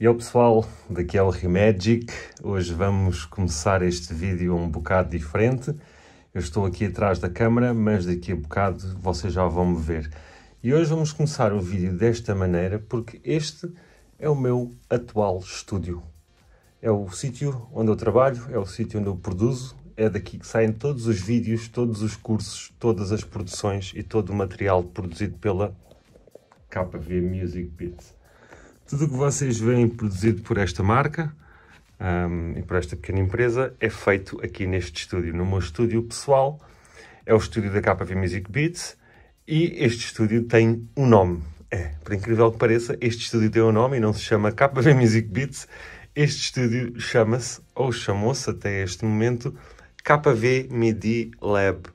E ao pessoal, daqui é o Remagic. Hoje vamos começar este vídeo um bocado diferente. Eu estou aqui atrás da câmera, mas daqui a bocado vocês já vão me ver. E hoje vamos começar o vídeo desta maneira porque este é o meu atual estúdio. É o sítio onde eu trabalho, é o sítio onde eu produzo, é daqui que saem todos os vídeos, todos os cursos, todas as produções e todo o material produzido pela KV Music Beats. Tudo o que vocês veem produzido por esta marca um, e por esta pequena empresa é feito aqui neste estúdio. No meu estúdio pessoal, é o estúdio da KV Music Beats e este estúdio tem um nome. É, por incrível que pareça, este estúdio tem um nome e não se chama KV Music Beats. Este estúdio chama-se, ou chamou-se até este momento, KV MIDI Lab,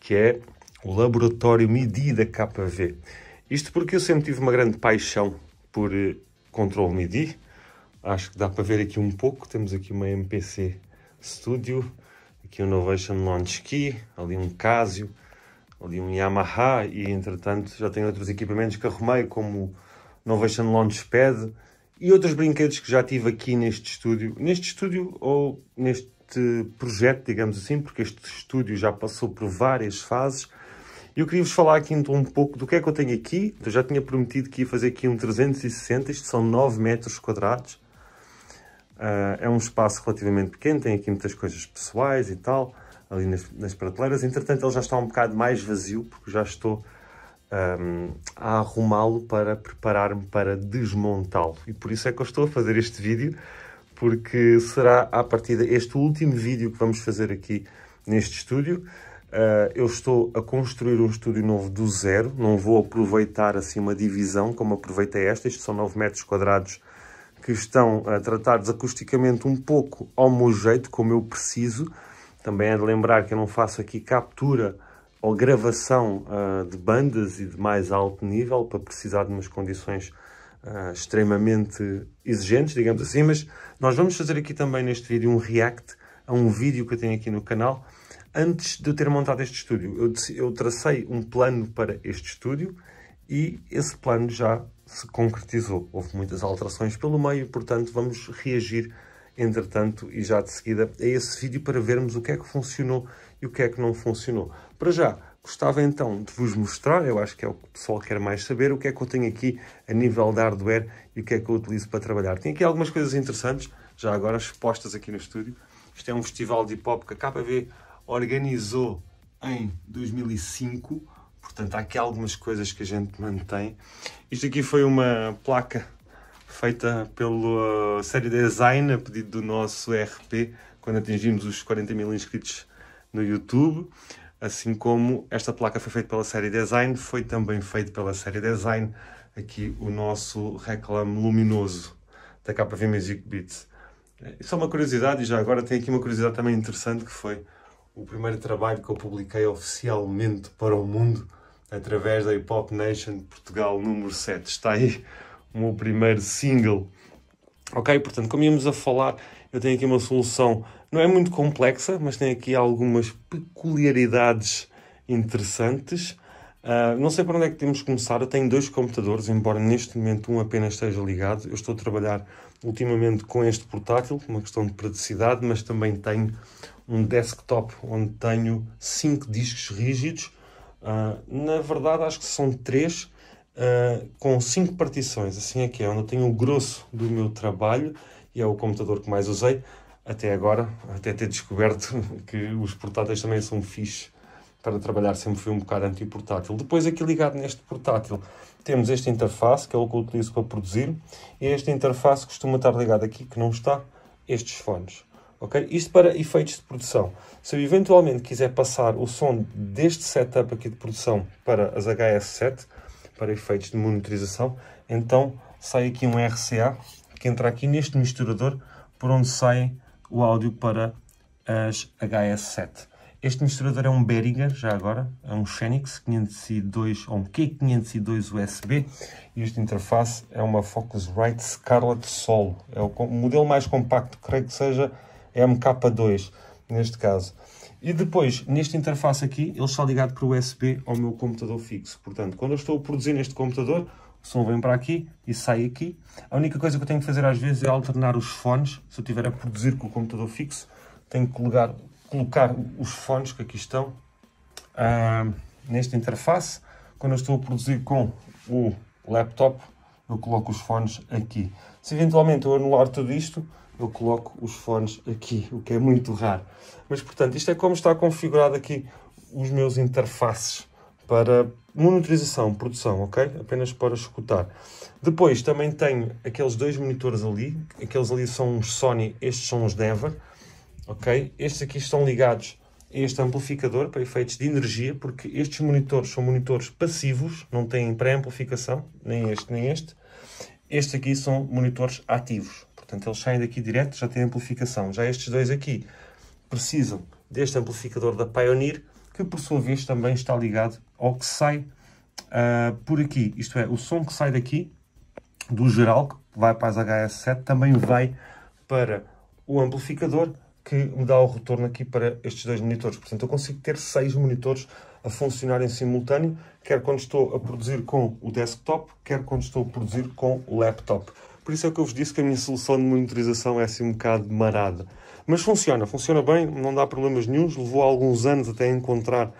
que é o laboratório MIDI da KV. Isto porque eu sempre tive uma grande paixão por eh, Control MIDI. Acho que dá para ver aqui um pouco. Temos aqui uma MPC Studio, aqui um Novation Launch Key, ali um Casio, ali um Yamaha e entretanto já tenho outros equipamentos que arrumei como Novation Pad e outros brinquedos que já tive aqui neste estúdio. Neste estúdio ou neste projeto, digamos assim, porque este estúdio já passou por várias fases e eu queria-vos falar aqui então um pouco do que é que eu tenho aqui. Eu já tinha prometido que ia fazer aqui um 360, isto são 9 metros quadrados. Uh, é um espaço relativamente pequeno, tem aqui muitas coisas pessoais e tal, ali nas, nas prateleiras. Entretanto, ele já está um bocado mais vazio, porque já estou um, a arrumá-lo para preparar-me para desmontá-lo. E por isso é que eu estou a fazer este vídeo, porque será a partir deste último vídeo que vamos fazer aqui neste estúdio. Uh, eu estou a construir um estúdio novo do zero, não vou aproveitar assim uma divisão como aproveitei esta, isto são 9 metros quadrados que estão a eh, tratados acusticamente um pouco ao meu jeito, como eu preciso. Também é de lembrar que eu não faço aqui captura ou gravação uh, de bandas e de mais alto nível, para precisar de umas condições extremamente exigentes, digamos assim, mas nós vamos fazer aqui também neste vídeo um react a um vídeo que eu tenho aqui no canal, antes de eu ter montado este estúdio. Eu, eu tracei um plano para este estúdio e esse plano já se concretizou. Houve muitas alterações pelo meio, portanto vamos reagir entretanto e já de seguida a esse vídeo para vermos o que é que funcionou e o que é que não funcionou. Para já, gostava então de vos mostrar, eu acho que é o que o pessoal quer mais saber, o que é que eu tenho aqui a nível de hardware e o que é que eu utilizo para trabalhar. Tenho aqui algumas coisas interessantes, já agora expostas aqui no estúdio. Isto é um festival de hip hop que a ver organizou em 2005. Portanto, há aqui algumas coisas que a gente mantém. Isto aqui foi uma placa feita pela Série Design, a pedido do nosso RP, quando atingimos os 40 mil inscritos no YouTube. Assim como esta placa foi feita pela Série Design, foi também feito pela Série Design aqui o nosso reclame luminoso da KV Music Beats. Só uma curiosidade, e já agora tem aqui uma curiosidade também interessante que foi o primeiro trabalho que eu publiquei oficialmente para o mundo através da Hip Hop Nation Portugal número 7. Está aí o meu primeiro single. Ok, portanto, como íamos a falar, eu tenho aqui uma solução, não é muito complexa, mas tem aqui algumas peculiaridades interessantes. Uh, não sei para onde é que temos que começar. Eu tenho dois computadores, embora neste momento um apenas esteja ligado. Eu estou a trabalhar ultimamente com este portátil, uma questão de praticidade, mas também tenho um desktop onde tenho 5 discos rígidos. Uh, na verdade, acho que são 3 uh, ah, com 5 partições. Assim é que é, onde eu tenho o grosso do meu trabalho e é o computador que mais usei até agora, até ter descoberto que os portáteis também são fixe para trabalhar, sempre fui um bocado anti-portátil. Depois, aqui ligado neste portátil, temos esta interface, que é o que eu utilizo para produzir, e esta interface costuma estar ligada aqui, que não está, estes fones. Isto para efeitos de produção. Se eu eventualmente quiser passar o som deste setup aqui de produção para as HS7, para efeitos de monitorização, então sai aqui um RCA que entra aqui neste misturador por onde sai o áudio para as HS7. Este misturador é um Behringer, já agora, é um Xenix 502 ou um Q502 USB e esta interface é uma Focusrite Scarlett Solo. É o modelo mais compacto, creio que seja MK2, neste caso. E depois, neste interface aqui, ele está ligado por USB ao meu computador fixo. Portanto, quando eu estou a produzir neste computador, o som vem para aqui e sai aqui. A única coisa que eu tenho que fazer às vezes é alternar os fones. Se eu estiver a produzir com o computador fixo, tenho que colocar, colocar os fones que aqui estão ah, nesta interface. Quando eu estou a produzir com o laptop, eu coloco os fones aqui. Se eventualmente eu anular tudo isto, eu coloco os fones aqui, o que é muito raro. Mas, portanto, isto é como está configurado aqui os meus interfaces para monitorização, produção, ok? Apenas para escutar. Depois também tenho aqueles dois monitores ali, aqueles ali são os Sony, estes são os Denver, ok? Estes aqui estão ligados a este amplificador para efeitos de energia, porque estes monitores são monitores passivos, não têm pré-amplificação, nem este nem este. Estes aqui são monitores ativos, Portanto, eles saem daqui direto, já têm amplificação. Já estes dois aqui precisam deste amplificador da Pioneer, que por sua vez também está ligado ao que sai uh, por aqui. Isto é, o som que sai daqui, do geral, que vai para as HS7, também vai para o amplificador, que me dá o retorno aqui para estes dois monitores. Portanto, eu consigo ter seis monitores a funcionar em simultâneo, quer quando estou a produzir com o desktop, quer quando estou a produzir com o laptop. Por isso é que eu vos disse que a minha solução de monitorização é assim um bocado marada. Mas funciona, funciona bem, não dá problemas nenhums. Levou alguns anos até encontrar,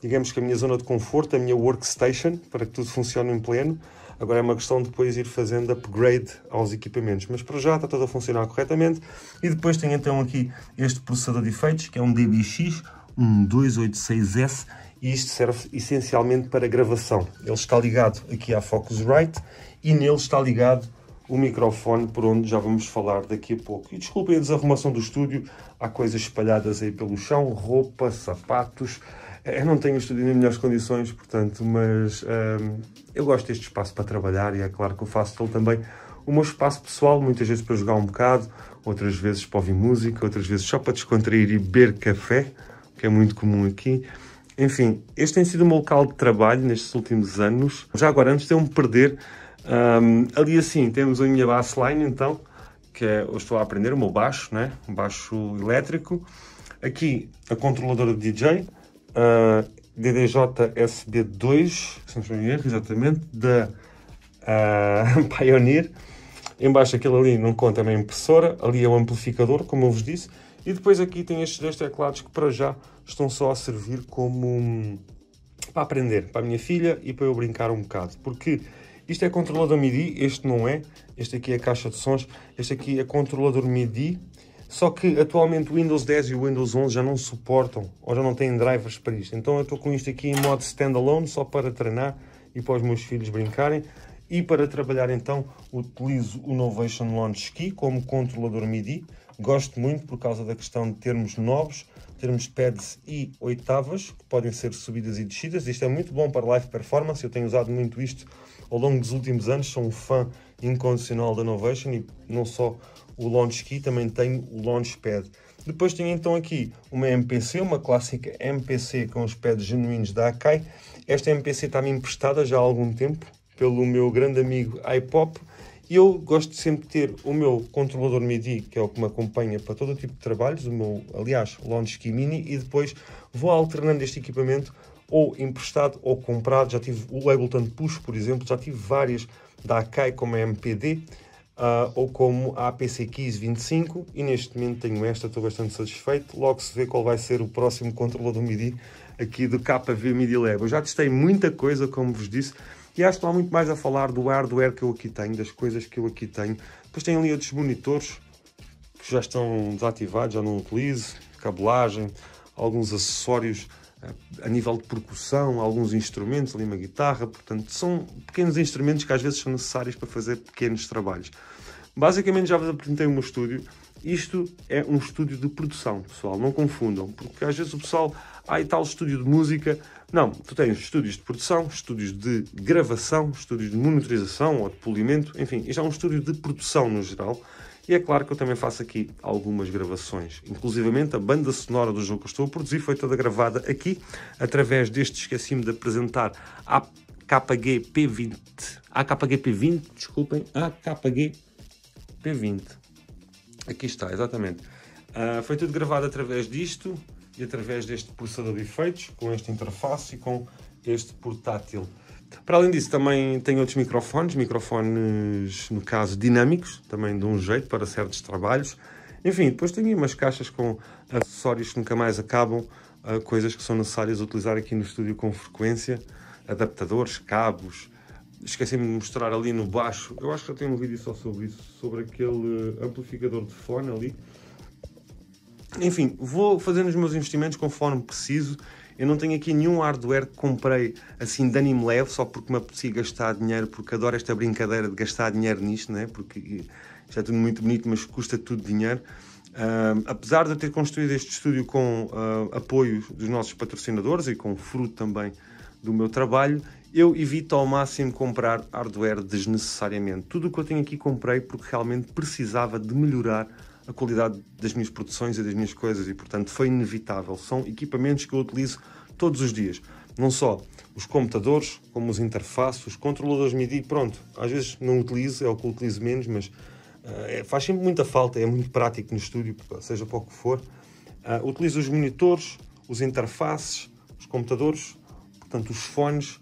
digamos que a minha zona de conforto, a minha workstation, para que tudo funcione em pleno. Agora é uma questão de depois ir fazendo upgrade aos equipamentos, mas para já está tudo a funcionar corretamente. E depois tem então aqui este processador de efeitos, que é um DBX, um 286S, e isto serve essencialmente para gravação. Ele está ligado aqui à Focusrite e nele está ligado o microfone por onde já vamos falar daqui a pouco. E desculpem a desarrumação do estúdio, há coisas espalhadas aí pelo chão, roupa, sapatos. É, eu não tenho o estúdio nas melhores condições, portanto, mas hum, eu gosto deste espaço para trabalhar e é claro que eu faço dele também o meu espaço pessoal, muitas vezes para jogar um bocado, outras vezes para ouvir música, outras vezes só para descontrair e beber café, que é muito comum aqui. Enfim, este tem sido o meu local de trabalho nestes últimos anos. Já agora, antes de eu me perder, um, ali assim temos a minha bassline então, que é, eu estou a aprender, o meu baixo, né? um baixo elétrico. Aqui a controladora de DJ, uh, DDJ SB2, se não me exatamente, da uh, Pioneer. Embaixo aquele ali não conta é uma impressora, ali é o um amplificador, como eu vos disse. E depois aqui tem estes dois teclados que para já estão só a servir como um, para aprender, para a minha filha e para eu brincar um bocado. Porque isto é controlador MIDI, este não é. Este aqui é a caixa de sons, este aqui é controlador MIDI. Só que atualmente o Windows 10 e o Windows 11 já não suportam ou já não têm drivers para isto. Então eu estou com isto aqui em modo standalone só para treinar e para os meus filhos brincarem. E para trabalhar então utilizo o Novation Launch Key como controlador MIDI. Gosto muito por causa da questão de termos novos termos pads e oitavas, que podem ser subidas e descidas. Isto é muito bom para live performance, eu tenho usado muito isto ao longo dos últimos anos, sou um fã incondicional da Novation e não só o Launch Key, também tenho o Launch Pad. Depois tenho então aqui uma MPC, uma clássica MPC com os pads genuínos da Akai. Esta MPC está-me emprestada já há algum tempo, pelo meu grande amigo iPop. E eu gosto sempre de ter o meu controlador MIDI, que é o que me acompanha para todo o tipo de trabalhos, o meu, aliás, Lonsky Mini, e depois vou alternando este equipamento ou emprestado ou comprado. Já tive o Ableton Push, por exemplo, já tive várias da Akai como a MPD uh, ah, ou como a APC 1525 e neste momento tenho esta, estou bastante satisfeito. Logo se vê qual vai ser o próximo controlador MIDI aqui do KV MIDI Lab. Eu já testei muita coisa, como vos disse, e acho que não muito mais a falar do hardware que eu aqui tenho, das coisas que eu aqui tenho. Depois tem ali outros monitores que já estão desativados, já não utilizo, cabelagem, alguns acessórios eh, a nível de percussão, alguns instrumentos, ali uma guitarra, portanto, são pequenos instrumentos que às vezes são necessários para fazer pequenos trabalhos. Basicamente já vos apresentei o meu estúdio. Isto é um estúdio de produção, pessoal, não confundam, porque às vezes o pessoal, ah, e tal estúdio de música, não, tu tens estúdios de produção, estúdios de gravação, estúdios de monitorização ou de polimento, enfim, isto é um estúdio de produção no geral. E é claro que eu também faço aqui algumas gravações. Inclusivamente a banda sonora do jogo que eu estou a produzir foi toda gravada aqui, através deste esqueci-me de apresentar AKG P20. AKG P20, desculpem, AKG P20. Aqui está, exatamente. Uh, foi tudo gravado através disto, e através deste processador de efeitos, com esta interface e com este portátil. Para além disso, também tem outros microfones, microfones, no caso, dinâmicos, também de um jeito para certos trabalhos. Enfim, depois tem umas caixas com acessórios que nunca mais acabam, eh, coisas que são necessárias utilizar aqui no estúdio com frequência, adaptadores, cabos. Esqueci-me de mostrar ali no baixo, eu acho que eu tenho um vídeo só sobre isso, sobre aquele eh, amplificador de fone ali, enfim, vou fazendo os meus investimentos conforme preciso. Eu não tenho aqui nenhum hardware que comprei assim de ânimo leve, só porque me apetecia gastar dinheiro, porque adoro esta brincadeira de gastar dinheiro nisto, né? porque já é tudo muito bonito, mas custa tudo dinheiro. Uh, apesar de eu ter construído este estúdio com uh, apoio dos nossos patrocinadores e com fruto também do meu trabalho, eu evito ao máximo comprar hardware desnecessariamente. Tudo o que eu tenho aqui comprei porque realmente precisava de melhorar a qualidade das minhas produções e das minhas coisas e, portanto, foi inevitável. São equipamentos que eu utilizo todos os dias. Não só os computadores, como os interfaces, os controladores MIDI, pronto. Às vezes não utilizo, é o que utilizo menos, mas uh, faz sempre muita falta, é muito prático no estúdio, seja para o que for. Uh, utilizo os monitores, os interfaces, os computadores, portanto, os fones,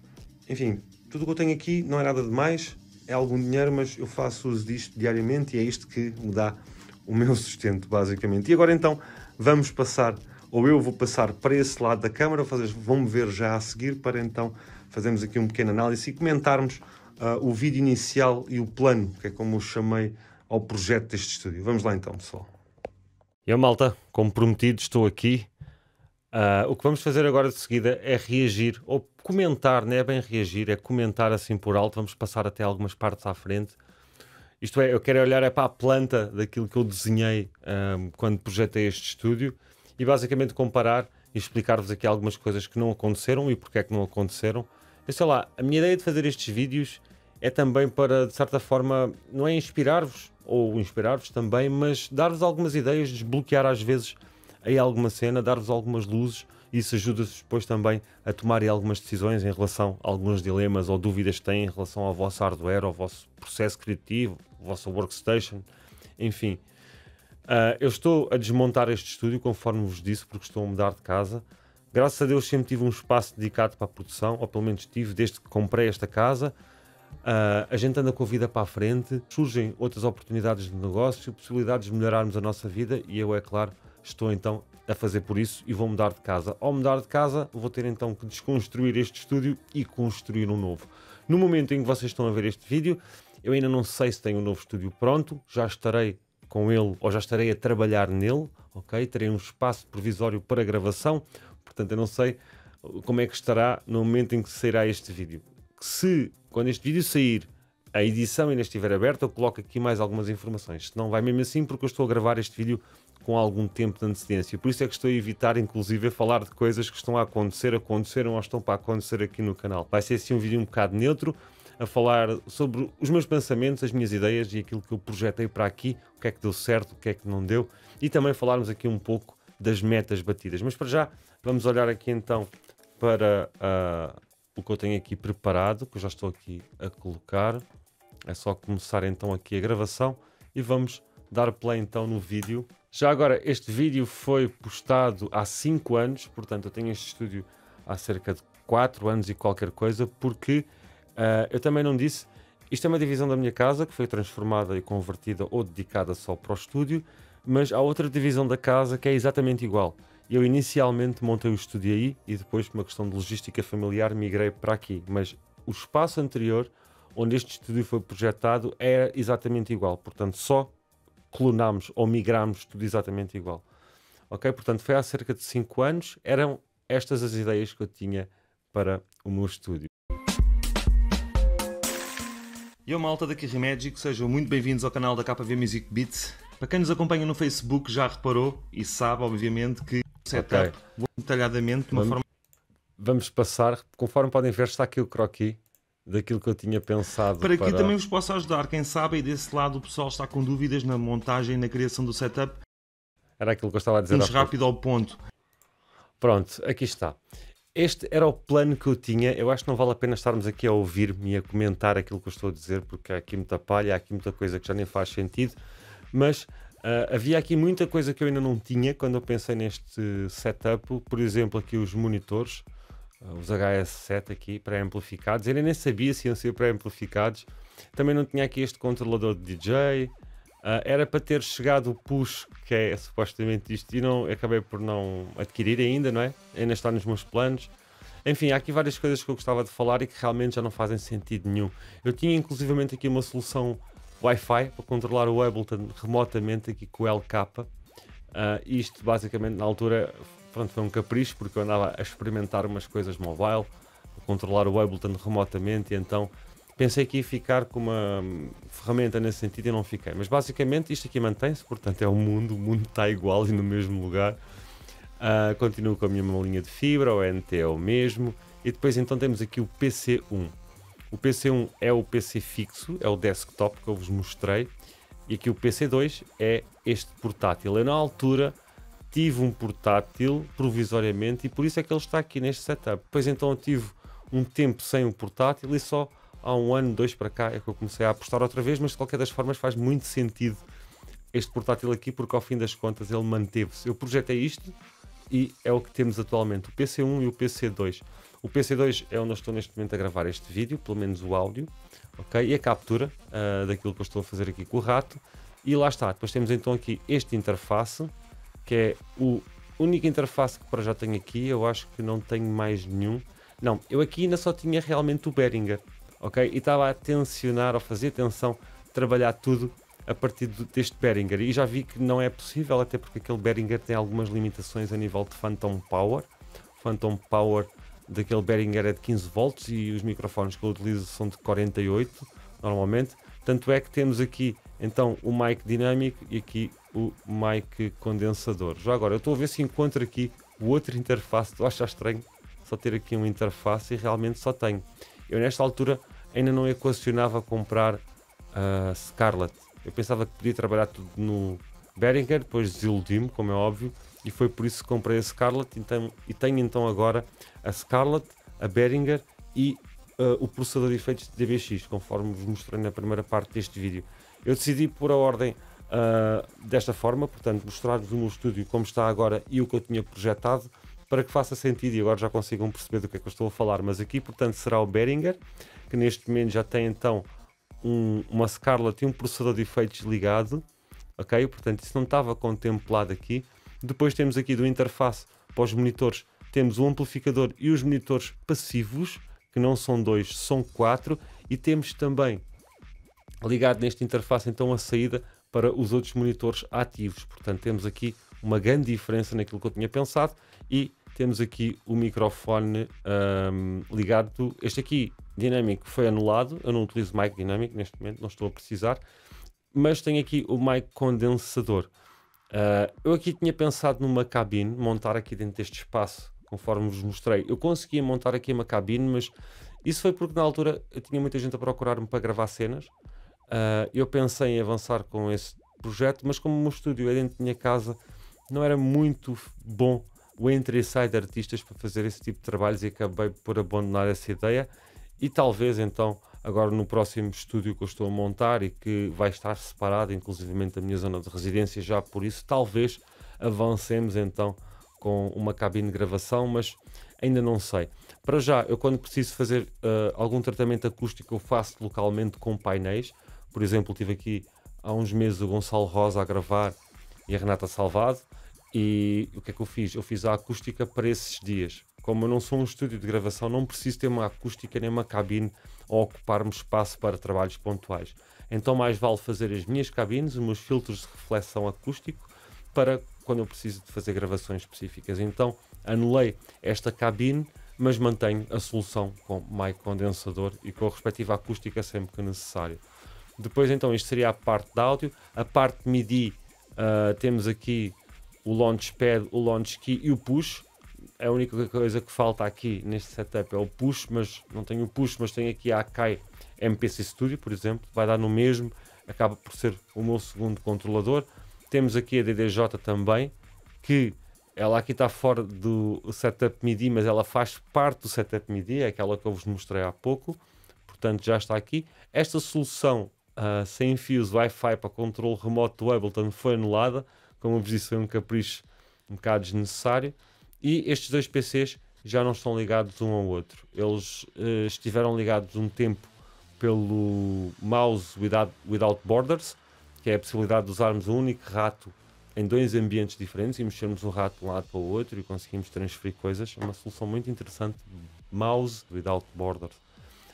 enfim, tudo o que eu tenho aqui não é nada demais, é algum dinheiro, mas eu faço uso disto diariamente e é isto que me dá o meu sustento, basicamente. E agora então vamos passar, ou eu vou passar para esse lado da câmara, vocês vão me ver já a seguir para então fazermos aqui um pequeno análise e comentarmos uh, o vídeo inicial e o plano, que é como eu chamei ao projeto deste estúdio. Vamos lá então, pessoal. E a malta, como prometido, estou aqui. Uh, o que vamos fazer agora de seguida é reagir, ou comentar, não é bem reagir, é comentar assim por alto. Vamos passar até algumas partes à frente isto é, eu quero olhar é para a planta daquilo que eu desenhei um, quando projetei este estúdio e basicamente comparar e explicar-vos aqui algumas coisas que não aconteceram e porque é que não aconteceram. Eu sei lá, a minha ideia de fazer estes vídeos é também para, de certa forma, não é inspirar-vos, ou inspirar-vos também, mas dar-vos algumas ideias, desbloquear às vezes aí alguma cena, dar-vos algumas luzes, e isso ajuda-vos depois também a tomarem algumas decisões em relação a alguns dilemas ou dúvidas que têm em relação ao vosso hardware, ao vosso processo criativo, vossa workstation, enfim. Uh, eu estou a desmontar este estúdio, conforme vos disse, porque estou a mudar de casa. Graças a Deus sempre tive um espaço dedicado para a produção, ou pelo menos tive desde que comprei esta casa. Uh, a gente anda com a vida para a frente, surgem outras oportunidades de negócio, possibilidades de melhorarmos a nossa vida e eu, é claro, estou então a fazer por isso e vou mudar de casa. Ao mudar de casa, vou ter então que desconstruir este estúdio e construir um novo. No momento em que vocês estão a ver este vídeo, eu ainda não sei se tenho um novo estúdio pronto, já estarei com ele ou já estarei a trabalhar nele, ok? Terei um espaço provisório para gravação, portanto eu não sei uh, como é que estará no momento em que sairá este vídeo. Se, quando este vídeo sair, a edição ainda estiver aberta, eu coloco aqui mais algumas informações. Se não vai mesmo assim, porque eu estou a gravar este vídeo com algum tempo de antecedência. Por isso é que estou a evitar, inclusive, falar de coisas que estão a acontecer, aconteceram ou estão para acontecer aqui no canal. Vai ser assim um vídeo um bocado neutro, a falar sobre os meus pensamentos, as minhas ideias e aquilo que eu projetei para aqui, o que é que deu certo, o que é que não deu, e também falarmos aqui um pouco das metas batidas. Mas para já, vamos olhar aqui então para uh, o que eu tenho aqui preparado, que eu já estou aqui a colocar. É só começar então aqui a gravação e vamos dar play então no vídeo. Já agora, este vídeo foi postado há 5 anos, portanto eu tenho este estúdio há cerca de 4 anos e qualquer coisa, porque Uh, eu também não disse. Isto é uma divisão da minha casa que foi transformada e convertida ou dedicada só para o estúdio, mas há outra divisão da casa que é exatamente igual. Eu inicialmente montei o estúdio aí e depois, por uma questão de logística familiar, migrei para aqui. Mas o espaço anterior, onde este estúdio foi projetado, era exatamente igual. Portanto, só clonámos ou migrámos tudo exatamente igual. Ok? Portanto, foi há cerca de 5 anos, eram estas as ideias que eu tinha para o meu estúdio. E uma malta daqui Remédico, sejam muito bem-vindos ao canal da KV Music Beats. Para quem nos acompanha no Facebook já reparou e sabe, obviamente, que o setup okay. vou detalhadamente de uma vamos, forma. Vamos passar, conforme podem ver, está aqui o croquis daquilo que eu tinha pensado. Para, para... que também vos possa ajudar, quem sabe, e desse lado o pessoal está com dúvidas na montagem, na criação do setup. Era aquilo que eu estava a dizer. Vamos rápido ao ponto. Pronto, aqui está. Este era o plano que eu tinha. Eu acho que não vale a pena estarmos aqui a ouvir-me e a comentar aquilo que eu estou a dizer, porque há aqui muita palha, há aqui muita coisa que já nem faz sentido. Mas uh, havia aqui muita coisa que eu ainda não tinha quando eu pensei neste setup. Por exemplo, aqui os monitores, ah, os HS7 aqui pré-amplificados. Eu nem sabia se iam ser pré-amplificados. Também não tinha aqui este controlador de DJ Uh, era para ter chegado o push, que é, supostamente isto, e não, acabei por não adquirir ainda, não é? Ainda está nos meus planos. Enfim, há aqui várias coisas que eu gostava de falar e que realmente já não fazem sentido nenhum. Eu tinha inclusivamente aqui uma solução Wi-Fi para controlar o Ableton remotamente aqui com o LK. Uh, ah, isto basicamente na altura pronto, foi um capricho porque eu andava a experimentar umas coisas mobile, a controlar o Ableton remotamente e então Pensei que ia ficar com uma hum, ferramenta nesse sentido e não fiquei. Mas basicamente isto aqui mantém-se, portanto é o mundo, o mundo está igual e no mesmo lugar. Uh, continuo com a minha linha de fibra, o NT é o mesmo. E depois então temos aqui o PC1. O PC1 é o PC fixo, é o desktop que eu vos mostrei. E aqui o PC2 é este portátil. Eu na altura tive um portátil provisoriamente e por isso é que ele está aqui neste setup. Pois então eu tive um tempo sem o portátil e só há um ano, dois para cá, é que eu comecei a apostar outra vez, mas de qualquer das formas faz muito sentido este portátil aqui, porque ao fim das contas ele manteve-se. Eu projetei isto e é o que temos atualmente, o PC1 e o PC2. O PC2 é onde eu estou neste momento a gravar este vídeo, pelo menos o áudio, ok? E a captura uh, daquilo que eu estou a fazer aqui com o rato. E lá está, depois temos então aqui este interface, que é o único interface que para já tenho aqui, eu acho que não tenho mais nenhum. Não, eu aqui ainda só tinha realmente o Behringer, ok? E estava a tensionar, ou fazer tensão, trabalhar tudo a partir deste Behringer. E já vi que não é possível, até porque aquele Behringer tem algumas limitações a nível de Phantom Power. Phantom Power daquele Behringer é de 15 volts e os microfones que eu utilizo são de 48 normalmente. Tanto é que temos aqui então o mic dinâmico e aqui o mic condensador. Já agora, eu estou a ver se encontro aqui o outro interface. Tu achas estranho só ter aqui uma interface e realmente só tenho. Eu, nesta altura, ainda não equacionava comprar a uh, Scarlet. Eu pensava que podia trabalhar tudo no Behringer, depois desiludi-me, como é óbvio, e foi por isso que comprei a Scarlet. Então, e tenho então agora a Scarlet, a Behringer e uh, o processador de efeitos de DBX, conforme vos mostrei na primeira parte deste vídeo. Eu decidi por a ordem uh, desta forma, portanto, mostrar-vos o meu estúdio como está agora e o que eu tinha projetado para que faça sentido e agora já consigam perceber do que é que eu estou a falar. Mas aqui, portanto, será o Behringer, que neste momento já tem então um, uma Scarlett e um processador de efeitos ligado, ok? Portanto, isso não estava contemplado aqui. Depois temos aqui do interface para os monitores, temos o amplificador e os monitores passivos, que não são dois, são quatro, e temos também ligado neste interface então a saída para os outros monitores ativos. Portanto, temos aqui uma grande diferença naquilo que eu tinha pensado e temos aqui o microfone um, ligado. Este aqui, dinâmico, foi anulado. Eu não utilizo mic dinâmico neste momento, não estou a precisar. Mas tenho aqui o mic condensador. Uh, eu aqui tinha pensado numa cabine, montar aqui dentro deste espaço, conforme vos mostrei. Eu conseguia montar aqui uma cabine, mas isso foi porque na altura eu tinha muita gente a procurar-me para gravar cenas. Uh, eu pensei em avançar com esse projeto, mas como o meu estúdio é dentro da minha casa, não era muito bom o entre e sai de artistas para fazer esse tipo de trabalhos e acabei por abandonar essa ideia. E talvez então, agora no próximo estúdio que eu estou a montar e que vai estar separado, inclusivamente, da minha zona de residência, já por isso, talvez avancemos então com uma cabine de gravação, mas ainda não sei. Para já, eu quando preciso fazer uh, algum tratamento acústico, eu faço localmente com painéis. Por exemplo, tive aqui há uns meses o Gonçalo Rosa a gravar e a Renata Salvado, e o que é que eu fiz? Eu fiz a acústica para esses dias. Como eu não sou um estúdio de gravação, não preciso ter uma acústica nem uma cabine ou ocupar-me espaço para trabalhos pontuais. Então, mais vale fazer as minhas cabines, os meus filtros de reflexão acústico, para quando eu preciso de fazer gravações específicas. Então, anulei esta cabine, mas mantenho a solução com mais condensador e com a respectiva acústica sempre que necessário. Depois, então, isto seria a parte de áudio. A parte MIDI, uh, ah, temos aqui o Launchpad, o Launch Key e o Push. A única coisa que falta aqui neste setup é o Push, mas não tenho o Push, mas tenho aqui a Akai MPC Studio, por exemplo, vai dar no mesmo, acaba por ser o meu segundo controlador. Temos aqui a DDJ também, que ela aqui está fora do setup MIDI, mas ela faz parte do setup MIDI, é aquela que eu vos mostrei há pouco, portanto já está aqui. Esta solução uh, sem fios Wi-Fi para controle remoto do Ableton foi anulada, como uma vos disse, foi um capricho um bocado desnecessário. E estes dois PCs já não estão ligados um ao outro. Eles uh, estiveram ligados um tempo pelo mouse without, without borders, que é a possibilidade de usarmos um único rato em dois ambientes diferentes e mexermos o rato de um lado para o outro e conseguimos transferir coisas. É uma solução muito interessante. Mouse without borders.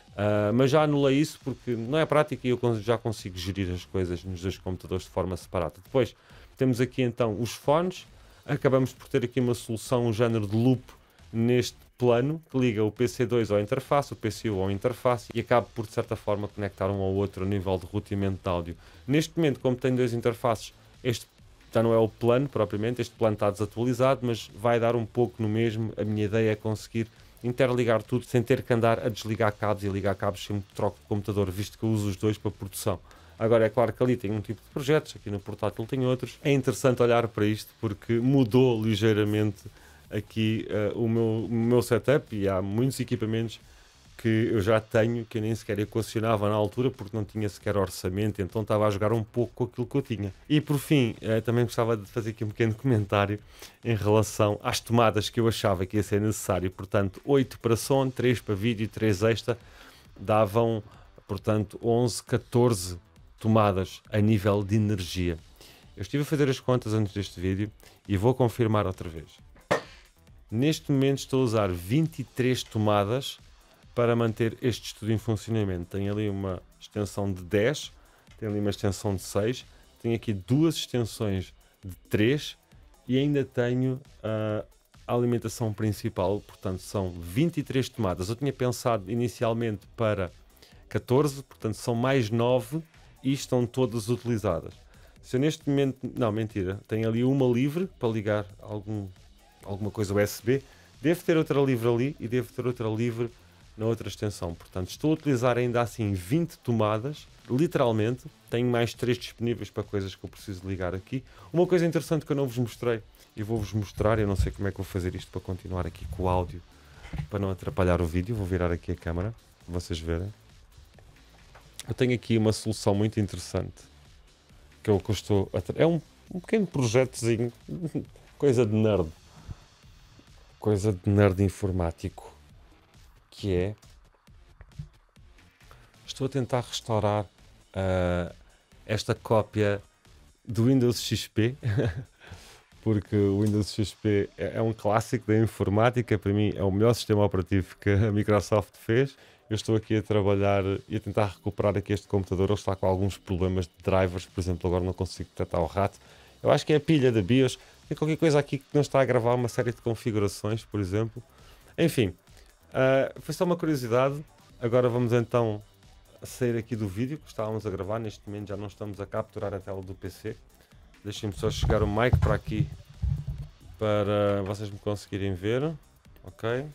Uh, mas já anulei isso porque não é prática e eu já consigo gerir as coisas nos dois computadores de forma separada. Depois, temos aqui então os fones, acabamos por ter aqui uma solução, um género de loop neste plano que liga o PC2 ao interface, o PC1 ao interface e acaba por de certa forma conectar um ao outro a nível de roteamento de áudio. Neste momento, como tem dois interfaces, este já não é o plano propriamente, este plano está desatualizado, mas vai dar um pouco no mesmo. A minha ideia é conseguir interligar tudo sem ter que andar a desligar cabos e ligar cabos sempre troco de computador, visto que eu uso os dois para produção. Agora, é claro que ali tem um tipo de projetos, aqui no portátil tem outros. É interessante olhar para isto porque mudou ligeiramente aqui uh, o, meu, o meu setup e há muitos equipamentos que eu já tenho, que eu nem sequer equacionava na altura porque não tinha sequer orçamento, então estava a jogar um pouco com aquilo que eu tinha. E por fim, eh, também gostava de fazer aqui um pequeno comentário em relação às tomadas que eu achava que ia ser necessário. Portanto, 8 para som, 3 para vídeo e 3 extra davam, portanto, 11, 14 tomadas a nível de energia. Eu estive a fazer as contas antes deste vídeo e vou confirmar outra vez. Neste momento estou a usar 23 tomadas para manter este estudo em funcionamento. Tenho ali uma extensão de 10, tenho ali uma extensão de 6, tenho aqui duas extensões de 3 e ainda tenho a alimentação principal, portanto são 23 tomadas. Eu tinha pensado inicialmente para 14, portanto são mais 9 e estão todas utilizadas. Se eu neste momento. Não, mentira. Tenho ali uma livre para ligar algum, alguma coisa USB. Devo ter outra livre ali e devo ter outra livre na outra extensão. Portanto, estou a utilizar ainda assim 20 tomadas, literalmente. Tenho mais 3 disponíveis para coisas que eu preciso ligar aqui. Uma coisa interessante que eu não vos mostrei e vou-vos mostrar, eu não sei como é que vou fazer isto para continuar aqui com o áudio, para não atrapalhar o vídeo. Vou virar aqui a câmera, vocês verem eu tenho aqui uma solução muito interessante que é eu estou a... é um, um pequeno projetozinho, coisa de nerd, coisa de nerd informático, que é estou a tentar restaurar uh, esta cópia do Windows XP. porque o Windows XP é, é um clássico da informática, para mim é o melhor sistema operativo que a Microsoft fez eu estou aqui a trabalhar e a tentar recuperar aqui este computador, ele está com alguns problemas de drivers, por exemplo, agora não consigo detectar o rato. Eu acho que é a pilha da BIOS, tem qualquer coisa aqui que não está a gravar uma série de configurações, por exemplo. Enfim, uh, foi só uma curiosidade. Agora vamos então sair aqui do vídeo que estávamos a gravar. Neste momento já não estamos a capturar a tela do PC. Deixem-me só chegar o mic para aqui para vocês me conseguirem ver. Ok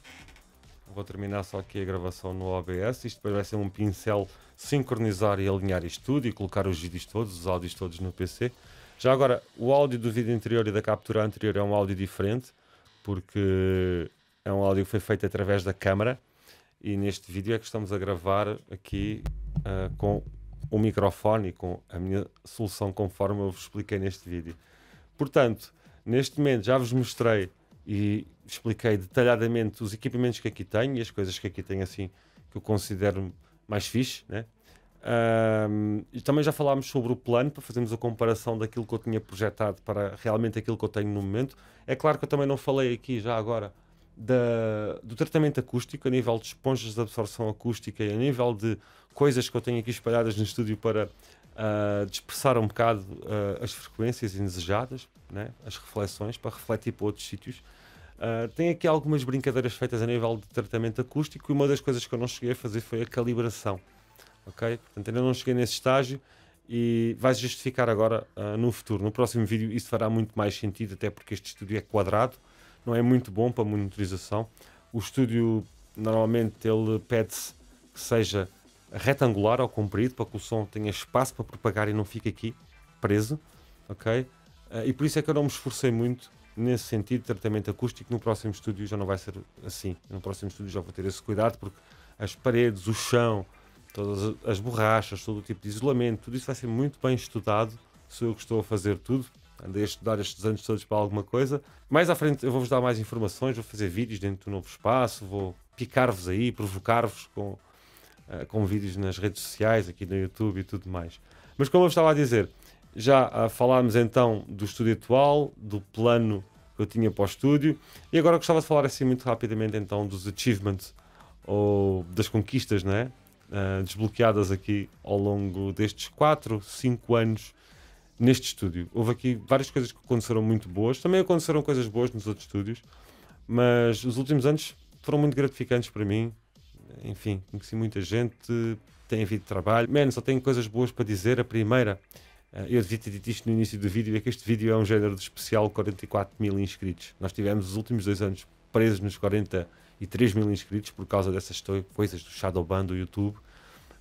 vou terminar só aqui a gravação no OBS. Isto depois vai ser um pincel sincronizar e alinhar isto tudo e colocar os vídeos todos, os áudios todos no PC. Já agora, o áudio do vídeo anterior e da captura anterior é um áudio diferente, porque é um áudio que foi feito através da câmara e neste vídeo é que estamos a gravar aqui uh, com o microfone e com a minha solução conforme eu vos expliquei neste vídeo. Portanto, neste momento já vos mostrei e expliquei detalhadamente os equipamentos que aqui tenho e as coisas que aqui tenho assim que eu considero mais fixe, né? Um, e também já falámos sobre o plano para fazermos a comparação daquilo que eu tinha projetado para realmente aquilo que eu tenho no momento. É claro que eu também não falei aqui já agora da, do tratamento acústico, a nível de esponjas de absorção acústica e a nível de coisas que eu tenho aqui espalhadas no estúdio para uh, dispersar um bocado uh, as frequências indesejadas, né? as reflexões, para refletir para outros sítios. Uh, tem aqui algumas brincadeiras feitas a nível de tratamento acústico e uma das coisas que eu não cheguei a fazer foi a calibração. Ok? Portanto, ainda não cheguei nesse estágio e vais justificar agora uh, no futuro. No próximo vídeo isso fará muito mais sentido, até porque este estúdio é quadrado, não é muito bom para monitorização. O estúdio normalmente ele pede-se que seja retangular ou comprido para que o som tenha espaço para propagar e não fique aqui preso, ok? Uh, e por isso é que eu não me esforcei muito nesse sentido, de tratamento acústico. No próximo estúdio já não vai ser assim. No próximo estúdio já vou ter esse cuidado porque as paredes, o chão, todas as borrachas, todo o tipo de isolamento, tudo isso vai ser muito bem estudado. Sou eu que estou a fazer tudo. Andei a estudar estes anos todos para alguma coisa. Mais à frente eu vou-vos dar mais informações, vou fazer vídeos dentro do novo espaço, vou picar-vos aí, provocar-vos com eh, com vídeos nas redes sociais, aqui no YouTube e tudo mais. Mas como eu estava a dizer, já eh, falámos então do estúdio atual, do plano que eu tinha para o estúdio, e agora gostava de falar assim muito rapidamente então dos achievements ou das conquistas, né Uh, desbloqueadas aqui ao longo destes 4, 5 anos neste estúdio. Houve aqui várias coisas que aconteceram muito boas, também aconteceram coisas boas nos outros estúdios, mas os últimos anos foram muito gratificantes para mim enfim, conheci muita gente, tem havido trabalho. Mano, só tenho coisas boas para dizer. A primeira, eh, eu devia ter dito isto no início do vídeo, é que este vídeo é um género de especial 44 mil inscritos. Nós tivemos os últimos dois anos presos nos 43 mil inscritos por causa dessas coisas do Shadowban do YouTube.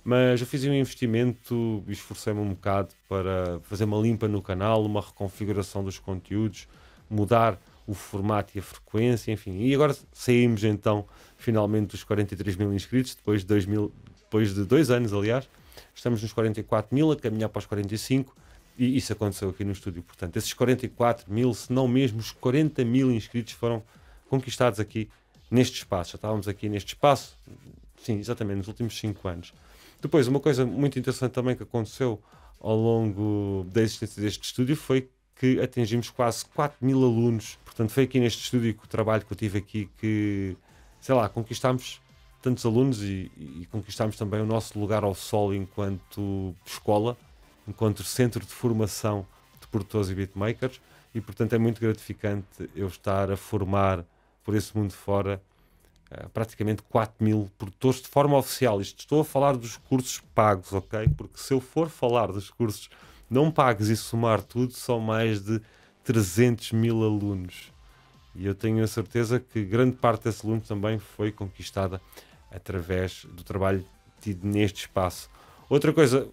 Mas eu fiz um investimento e esforcei-me um bocado para fazer uma limpa no canal, uma reconfiguração dos conteúdos, mudar o formato e a frequência, enfim. E agora saímos então finalmente dos 43 mil inscritos, depois de, dois mil, depois de dois anos, aliás, estamos nos 44 mil, a caminhar para os 45 e isso aconteceu aqui no estúdio. Portanto, esses 44 mil, se não mesmo os 40 mil inscritos, foram conquistados aqui neste espaço. Já estávamos aqui neste espaço, sim, exatamente, nos últimos 5 anos. Depois, uma coisa muito interessante também que aconteceu ao longo da existência deste estúdio foi que atingimos quase 4 mil alunos. Portanto, foi aqui neste estúdio que o trabalho que eu tive aqui que, sei lá, conquistámos tantos alunos e, e conquistámos também o nosso lugar ao sol enquanto escola, enquanto centro de formação de produtores e beatmakers. E, portanto, é muito gratificante eu estar a formar por esse mundo fora eh, praticamente 4 mil produtores de forma oficial. Isto estou a falar dos cursos pagos, ok? Porque se eu for falar dos cursos não pagues e somar tudo, são mais de 300 mil alunos. E eu tenho a certeza que grande parte desse aluno também foi conquistada através do trabalho tido neste espaço. Outra coisa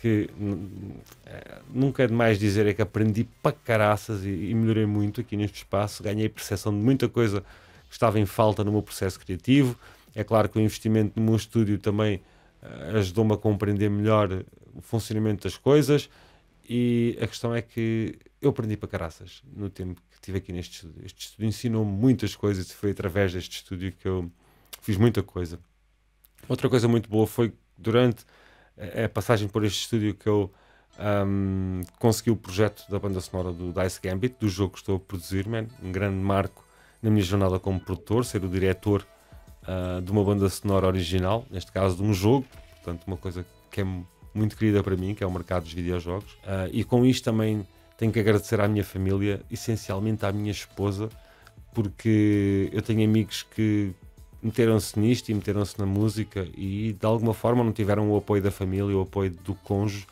que eh, nunca é demais dizer é que aprendi para caraças e, e, melhorei muito aqui neste espaço, ganhei percepção de muita coisa que estava em falta no meu processo criativo. É claro que o investimento no meu estúdio também eh, ajudou-me a compreender melhor o funcionamento das coisas. E a questão é que eu aprendi para caraças no tempo que estive aqui neste estúdio. Este estúdio ensinou-me muitas coisas e foi através deste estúdio que eu fiz muita coisa. Outra coisa muito boa foi durante a passagem por este estúdio que eu um, consegui o projeto da banda sonora do Dice Gambit, do jogo que estou a produzir, man, um grande marco na minha jornada como produtor, ser o diretor uh, de uma banda sonora original, neste caso de um jogo, portanto, uma coisa que é muito querida para mim, que é o mercado dos videojogos. Uh, e com isto também tenho que agradecer à minha família, essencialmente à minha esposa, porque eu tenho amigos que meteram-se nisto e meteram-se na música e de alguma forma não tiveram o apoio da família, o apoio do cônjuge,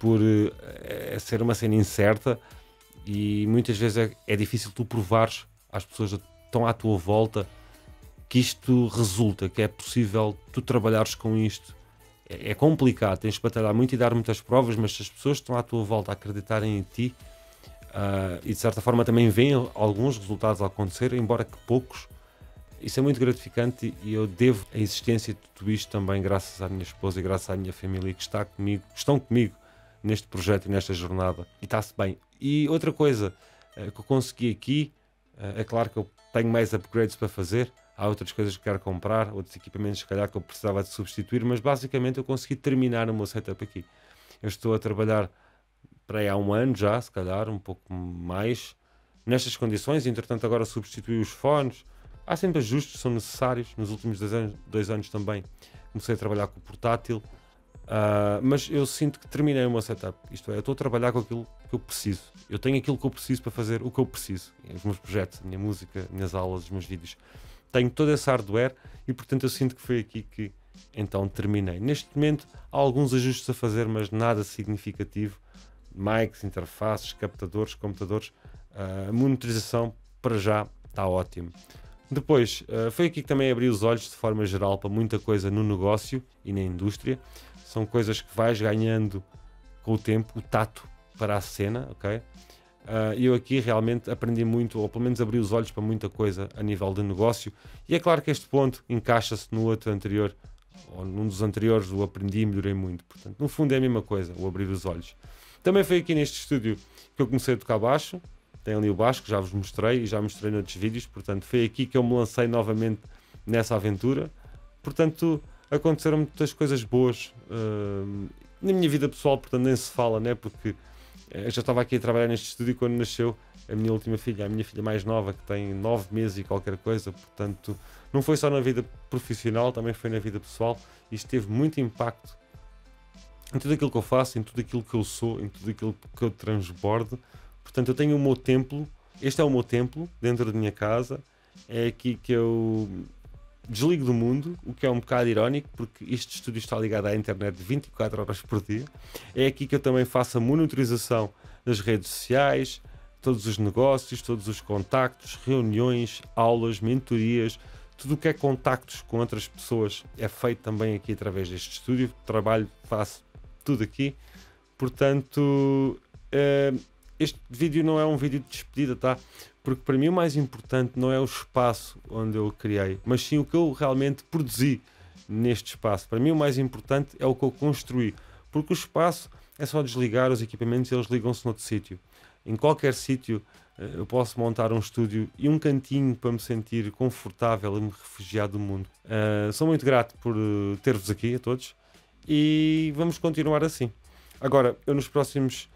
por uh, ser uma cena incerta e muitas vezes é, é difícil tu provares às pessoas que estão à tua volta que isto resulta, que é possível tu trabalhares com isto é, é complicado, tens de batalhar muito e dar muitas provas, mas se as pessoas estão à tua volta a acreditarem em ti uh, e de certa forma também veem alguns resultados a acontecer, embora que poucos, isso é muito gratificante e eu devo a existência de tudo isto também graças à minha esposa e graças à minha família que está comigo, que estão comigo neste projeto e nesta jornada e está-se bem. E outra coisa uh, que eu consegui aqui, uh, é claro que eu tenho mais upgrades para fazer, há outras coisas que quero comprar, outros equipamentos se calhar que eu precisava de substituir, mas basicamente eu consegui terminar o meu setup aqui. Eu estou a trabalhar para aí há um ano já, se calhar, um pouco mais, nestas condições, entretanto agora substituí os fones, há sempre ajustes que são necessários, nos últimos dois anos, dois anos também comecei a trabalhar com o portátil, uh, mas eu sinto que terminei o meu setup, isto é, eu estou a trabalhar com aquilo que eu preciso, eu tenho aquilo que eu preciso para fazer o que eu preciso, os meus projetos, a minha música, minhas aulas, os meus vídeos, tenho todo esse hardware e portanto eu sinto que foi aqui que então terminei. Neste momento há alguns ajustes a fazer, mas nada significativo. Mics, interfaces, captadores, computadores, ah, a uh, monitorização para já está ótimo. Depois, uh, foi aqui que também abri os olhos de forma geral para muita coisa no negócio e na indústria. São coisas que vais ganhando com o tempo, o tato para a cena, ok? Uh, eu aqui realmente aprendi muito, ou pelo menos abri os olhos para muita coisa a nível de negócio. E é claro que este ponto encaixa-se no outro anterior, ou num dos anteriores, o aprendi e melhorei muito. Portanto, no fundo é a mesma coisa, o abrir os olhos. Também foi aqui neste estúdio que eu comecei a tocar baixo. Tem ali o baixo que já vos mostrei e já mostrei noutros vídeos. Portanto, foi aqui que eu me lancei novamente nessa aventura. Portanto, aconteceram muitas coisas boas uh, na minha vida pessoal, portanto, nem se fala, né? Porque eh, eu já estava aqui a trabalhar neste estúdio quando nasceu a minha última filha, a minha filha mais nova, que tem nove meses e qualquer coisa, portanto, não foi só na vida profissional, também foi na vida pessoal. Isto teve muito impacto em tudo aquilo que eu faço, em tudo aquilo que eu sou, em tudo aquilo que eu transbordo. Portanto, eu tenho o meu templo, este é o meu templo dentro da minha casa, é aqui que eu desligo do mundo, o que é um bocado irónico, porque este estúdio está ligado à internet 24 horas por dia. É aqui que eu também faço a monitorização das redes sociais, todos os negócios, todos os contactos, reuniões, aulas, mentorias, tudo o que é contactos com outras pessoas é feito também aqui através deste estúdio. Trabalho, faço tudo aqui. Portanto, eh, este vídeo não é um vídeo de despedida, tá? Porque para mim o mais importante não é o espaço onde eu criei, mas sim o que eu realmente produzi neste espaço. Para mim o mais importante é o que eu construí, porque o espaço é só desligar os equipamentos e eles ligam-se noutro sítio. Em qualquer sítio eh, eu posso montar um estúdio e um cantinho para me sentir confortável e me refugiar do mundo. Uh, sou muito grato por eh, ter-vos aqui a todos e vamos continuar assim. Agora, eu nos próximos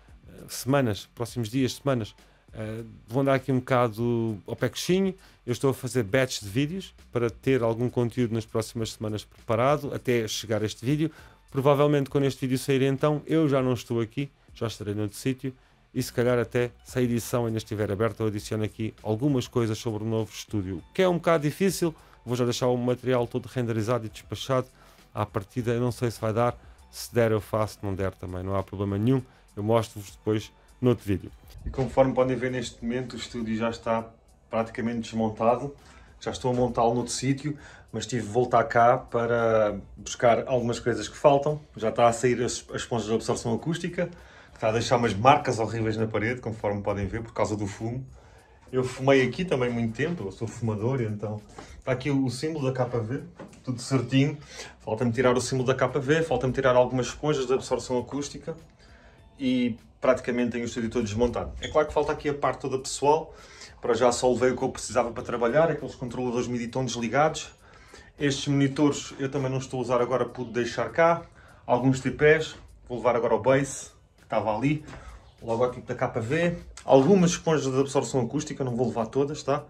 semanas, próximos dias, semanas, Uh, vou andar aqui um bocado ao pé coxinho. Eu estou a fazer batches de vídeos para ter algum conteúdo nas próximas semanas preparado até chegar este vídeo. Provavelmente, quando este vídeo sair, então eu já não estou aqui, já estarei noutro sítio. E se calhar, até se a edição ainda estiver aberta, eu adiciono aqui algumas coisas sobre o novo estúdio, que é um bocado difícil. Vou já deixar o material todo renderizado e despachado. À partida, eu não sei se vai dar. Se der, eu faço. Se não der, também não há problema nenhum. Eu mostro-vos depois no outro vídeo. E conforme podem ver neste momento, o estúdio já está praticamente desmontado. Já estou a montá-lo noutro sítio, mas tive de voltar cá para buscar algumas coisas que faltam. Já está a sair as esponjas de absorção acústica, que está a deixar umas marcas horríveis na parede, conforme podem ver, por causa do fumo. Eu fumei aqui também muito tempo, eu sou fumador, então está aqui o símbolo da KV, tudo certinho. Falta-me tirar o símbolo da KV, falta-me tirar algumas esponjas de absorção acústica e praticamente tenho o estúdio todo desmontado. É claro que falta aqui a parte toda pessoal, para já só levei o que eu precisava para trabalhar, aqueles controladores MIDI estão desligados. Estes monitores eu também não estou a usar agora, pude deixar cá. Alguns tripés, vou levar agora o base, que estava ali, o logótipo da KV. Algumas esponjas de absorção acústica, não vou levar todas, tá?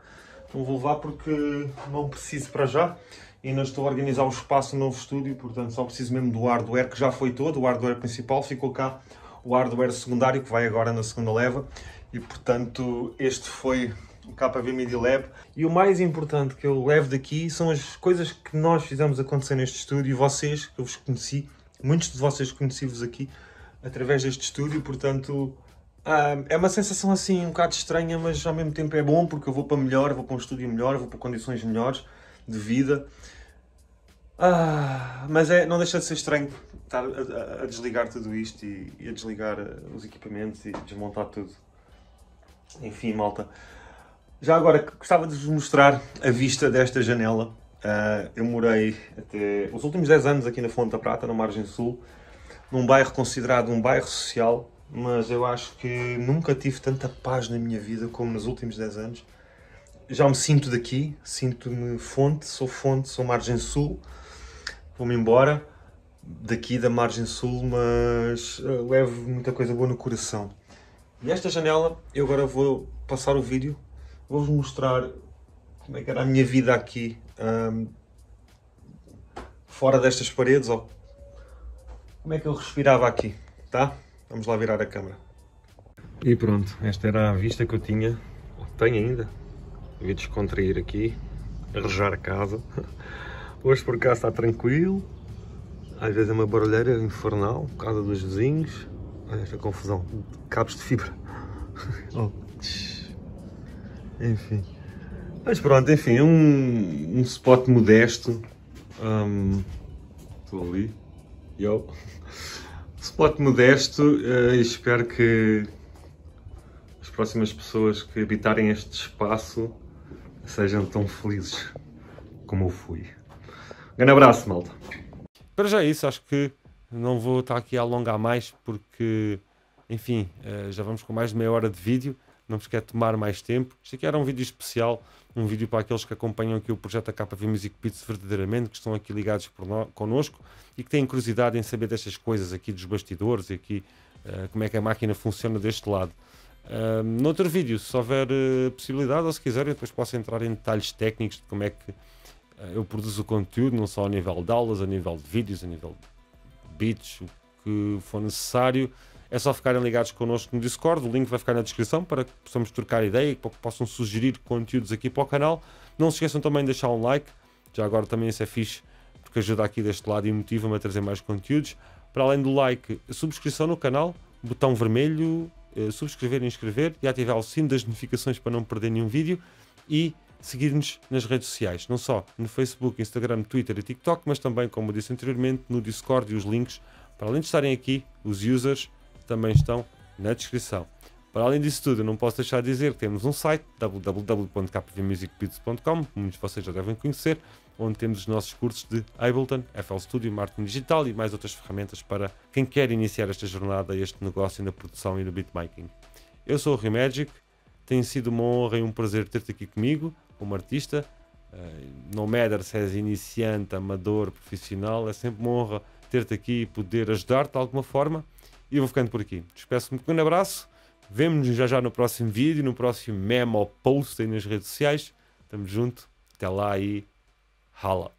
Não vou levar porque não preciso para já. E ainda estou a organizar o espaço no novo estúdio, portanto só preciso mesmo do hardware, que já foi todo, o hardware principal ficou cá o hardware secundário que vai agora na segunda leva e portanto este foi o KV Media Lab e o mais importante que eu levo daqui são as coisas que nós fizemos acontecer neste estúdio e vocês, que eu vos conheci, muitos de vocês conheci-vos aqui através deste estúdio, portanto ah, é uma sensação assim um bocado estranha, mas ao mesmo tempo é bom porque eu vou para melhor, vou para um estúdio melhor, vou para condições melhores de vida. Ah, mas é, não deixa de ser estranho estar a, a, desligar tudo isto e, e, a desligar eh, os equipamentos e desmontar tudo. Enfim, malta. Já agora, gostava de vos mostrar a vista desta janela. Uh, eu morei até os últimos 10 anos aqui na Fonte da Prata, na Margem Sul, num bairro considerado um bairro social, mas eu acho que nunca tive tanta paz na minha vida como nos últimos 10 anos. Já me sinto daqui, sinto-me fonte, sou fonte, sou Margem Sul, vou-me embora daqui da margem sul, mas uh, levo muita coisa boa no coração. Nesta esta janela, eu agora vou passar o vídeo, vou-vos mostrar como é que era a minha vida aqui, um, fora destas paredes, ou como é que eu respirava aqui, tá? Vamos lá virar a câmera. E pronto, esta era a vista que eu tinha, tenho ainda, devia descontrair aqui, arrejar a casa. Hoje por cá está tranquilo, às vezes é uma barulheira infernal por causa dos vizinhos. Olha esta confusão. Cabos de fibra. Oh. Enfim. Mas pronto, enfim, é um, um spot modesto. Estou um, ali. Yo. Spot modesto uh, e espero que as próximas pessoas que habitarem este espaço sejam tão felizes como eu fui. Um grande abraço, malta para já isso, acho que não vou estar aqui a alongar mais porque, enfim, eh, já vamos com mais de meia hora de vídeo, não vos quero tomar mais tempo. Isto aqui era um vídeo especial, um vídeo para aqueles que acompanham aqui o projeto AKV Music Pits verdadeiramente, que estão aqui ligados por no, connosco e que têm curiosidade em saber destas coisas aqui dos bastidores e aqui eh, como é que a máquina funciona deste lado. Uh, noutro vídeo, se houver eh, possibilidade ou se quiserem, depois posso entrar em detalhes técnicos de como é que eh, eu produzo conteúdo, não só a nível de aulas, a nível de vídeos, a nível de beats, o que for necessário. É só ficarem ligados connosco no Discord, o link vai ficar na descrição para que possamos trocar ideia e que possam sugerir conteúdos aqui para o canal. Não se esqueçam também de deixar um like, já agora também isso é fixe, porque ajuda aqui deste lado e motiva-me a trazer mais conteúdos. Para além do like, subscrição no canal, botão vermelho, eh, subscrever, inscrever e ativar o sino das notificações para não perder nenhum vídeo. E seguir-nos nas redes sociais, não só no Facebook, Instagram, Twitter e TikTok, mas também, como eu disse anteriormente, no Discord e os links, para além de estarem aqui, os users também estão na descrição. Para além disso tudo, não posso deixar de dizer que temos um site www.kvmusicbits.com, muitos de vocês já devem conhecer, onde temos os nossos cursos de Ableton, FL Studio, marketing digital e mais outras ferramentas para quem quer iniciar esta jornada, este negócio na produção e no beatmaking. Eu sou o Remagic, tem sido uma honra e um prazer ter-te aqui comigo como artista. Eh, não matter se és iniciante, amador, profissional, é sempre uma honra ter-te aqui e poder ajudar-te de alguma forma. E eu vou ficando por aqui. Despeço-me com um abraço. Vemo-nos já já no próximo vídeo, no próximo memo ou post aí nas redes sociais. Tamo junto. Até lá e hala.